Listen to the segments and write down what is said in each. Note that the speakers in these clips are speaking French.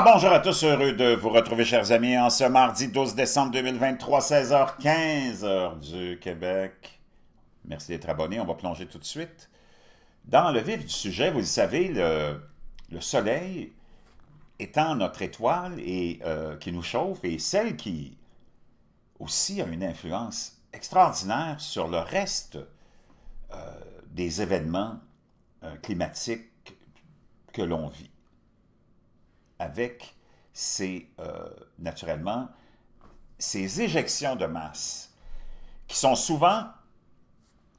Ah, bonjour à tous, heureux de vous retrouver, chers amis, en ce mardi 12 décembre 2023, 16h15, heure du Québec. Merci d'être abonné, on va plonger tout de suite. Dans le vif du sujet, vous le savez, le, le soleil étant notre étoile et euh, qui nous chauffe, et celle qui aussi a une influence extraordinaire sur le reste euh, des événements euh, climatiques que l'on vit avec ces, euh, naturellement, ces éjections de masse, qui sont souvent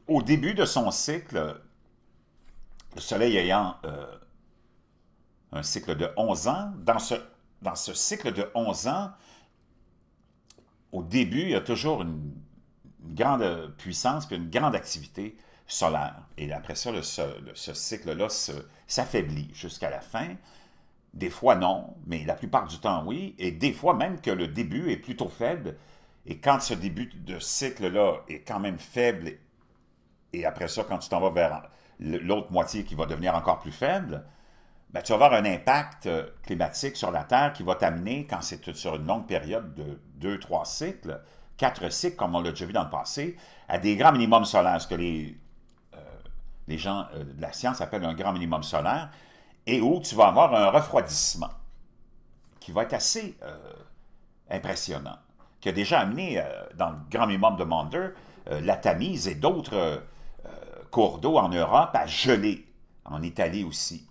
au début de son cycle, le Soleil ayant euh, un cycle de 11 ans, dans ce, dans ce cycle de 11 ans, au début, il y a toujours une, grande puissance puis une grande activité solaire. Et après ça, ce cycle-là s'affaiblit jusqu'à la fin. Des fois, non, mais la plupart du temps, oui. Et des fois même que le début est plutôt faible. Et quand ce début de cycle-là est quand même faible, et après ça, quand tu t'en vas vers l'autre moitié qui va devenir encore plus faible, ben, tu vas avoir un impact euh, climatique sur la Terre qui va t'amener, quand c'est sur une longue période de deux, trois cycles, quatre cycles, comme on l'a déjà vu dans le passé, à des grands minimums solaires, ce que les, euh, les gens euh, de la science appellent un grand minimum solaire et où tu vas avoir un refroidissement qui va être assez euh, impressionnant, qui a déjà amené euh, dans le grand minimum de Mander euh, la Tamise et d'autres cours d'eau en Europe à geler, en Italie aussi.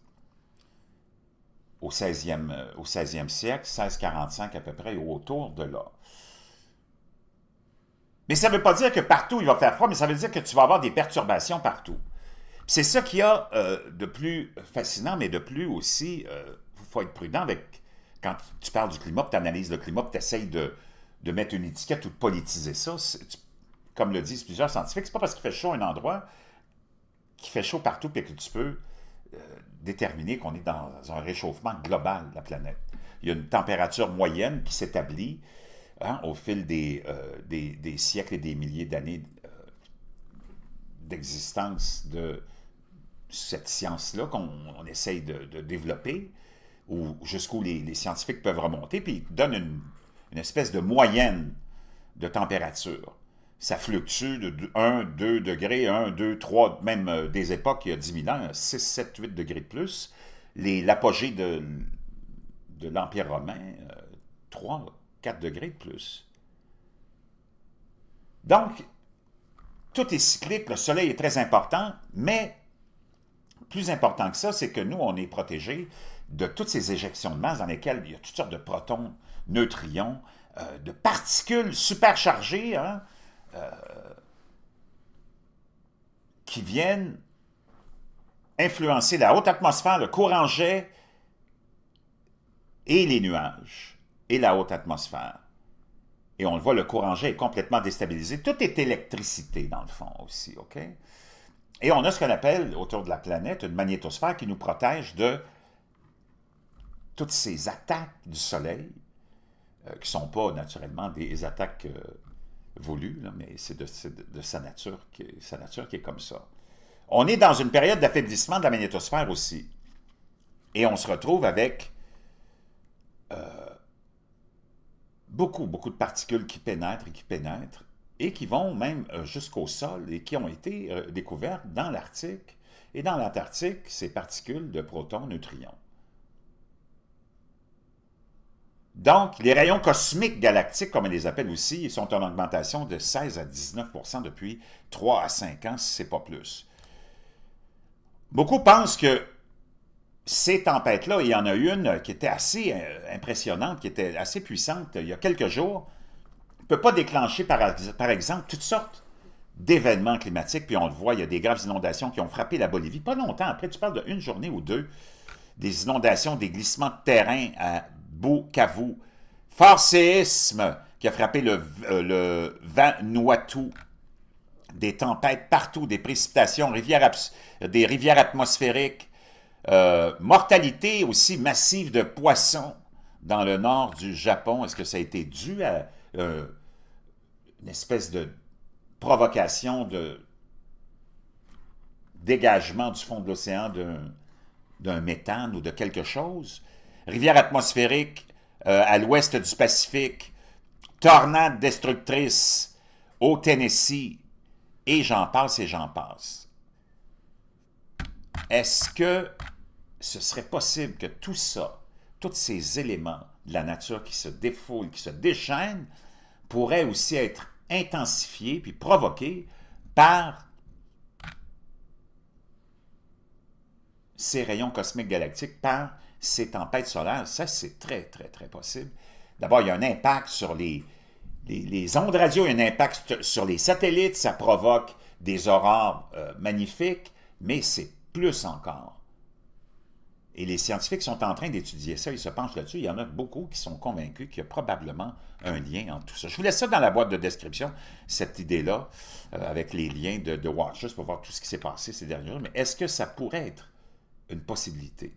Au 16e, au 16e siècle, 1645 à peu près, autour de là. Mais ça ne veut pas dire que partout il va faire froid, mais ça veut dire que tu vas avoir des perturbations partout. C'est ça qu'il y a euh, de plus fascinant, mais de plus aussi, il euh, faut être prudent avec quand tu parles du climat, tu analyses le climat, tu essayes de, mettre une étiquette ou de politiser ça. comme le disent plusieurs scientifiques, c'est pas parce qu'il fait chaud à un endroit qu'il fait chaud partout et que tu peux euh, déterminer qu'on est dans un réchauffement global de la planète. Il y a une température moyenne qui s'établit hein, au fil des, des, siècles et des milliers d'années d'existence de, cette science-là qu'on essaye de, développer, jusqu'où les, scientifiques peuvent remonter, puis donne une, espèce de moyenne de température. Ça fluctue de 1, 2 degrés, 1, 2, 3, même euh, des époques, il y a 10 000 ans, 6, 7, 8 degrés de plus. L'apogée de, de l'Empire romain, 3, euh, 4 degrés de plus. Donc, tout est cyclique, le soleil est très important, mais plus important que ça, c'est que nous, on est protégés de toutes ces éjections de masse dans lesquelles il y a toutes sortes de protons, neutrions, euh, de particules superchargées hein, euh, qui viennent influencer la haute atmosphère, le courant jet et les nuages et la haute atmosphère. Et on le voit, le courant jet est complètement déstabilisé. Tout est électricité, dans le fond, aussi, OK? Et on a ce qu'on appelle autour de la planète une magnétosphère qui nous protège de toutes ces attaques du Soleil, euh, qui ne sont pas naturellement des attaques euh, voulues, mais c'est de, sa, nature qui est, sa nature qui est comme ça. On est dans une période d'affaiblissement de la magnétosphère aussi. Et on se retrouve avec euh, beaucoup, beaucoup de particules qui pénètrent et qui pénètrent et qui vont même euh, jusqu'au sol et qui ont été euh, découvertes dans l'Arctique. Et dans l'Antarctique, ces particules de protons neutrons. Donc, les rayons cosmiques galactiques, comme on les appelle aussi, sont en augmentation de 16 à 19 depuis 3 à 5 ans, si ce n'est pas plus. Beaucoup pensent que ces tempêtes-là, il y en a une qui était assez euh, impressionnante, qui était assez puissante il y a quelques jours, ne peut pas déclencher, par, exemple, toutes sortes d'événements climatiques. Puis on le voit, il y a des graves inondations qui ont frappé la Bolivie pas longtemps. Après, tu parles d'une journée ou deux, des inondations, des glissements de terrain à Bukavu. Fort séisme qui a frappé le, euh, le Vanuatu. Des tempêtes partout, des précipitations, des rivières atmosphériques. Euh, mortalité aussi massive de poissons dans le nord du Japon. Est-ce que ça a été dû à... Euh, espèce de provocation de dégagement du fond de l'océan d'un méthane ou de quelque chose. Rivière atmosphérique euh, à l'ouest du Pacifique, tornade destructrice au Tennessee, et j'en passe et j'en passe. Est-ce que ce serait possible que tout ça, tous ces éléments de la nature qui se défoulent, qui se déchaînent, pourraient aussi être intensifié puis provoqué par ces rayons cosmiques galactiques, par ces tempêtes solaires. Ça, c'est très, très, très possible. D'abord, il y a un impact sur les, ondes radio, il y a un impact sur les satellites, ça provoque des aurores euh, magnifiques, mais c'est plus encore et les scientifiques sont en train d'étudier ça, ils se penchent là-dessus. Il y en a beaucoup qui sont convaincus qu'il y a probablement un lien entre tout ça. Je vous laisse ça dans la boîte de description, cette idée-là, euh, avec les liens de, de Watchers pour voir tout ce qui s'est passé ces derniers jours. Mais est-ce que ça pourrait être une possibilité?